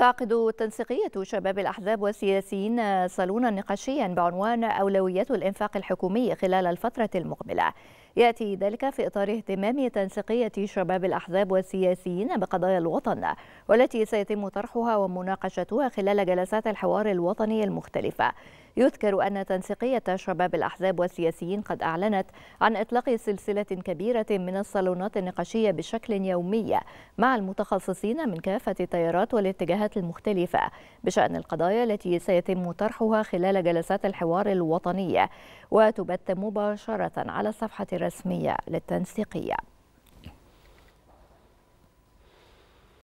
تعقد تنسيقية شباب الأحزاب والسياسيين صالونا نقاشيا بعنوان أولويات الإنفاق الحكومي خلال الفترة المقبلة يأتي ذلك في إطار اهتمام تنسيقية شباب الأحزاب والسياسيين بقضايا الوطن والتي سيتم طرحها ومناقشتها خلال جلسات الحوار الوطني المختلفة يذكر أن تنسيقية شباب الأحزاب والسياسيين قد أعلنت عن إطلاق سلسلة كبيرة من الصالونات النقاشية بشكل يومي مع المتخصصين من كافة التيارات والاتجاهات المختلفة بشأن القضايا التي سيتم طرحها خلال جلسات الحوار الوطنية وتبث مباشرة على الصفحة الرسمية للتنسيقية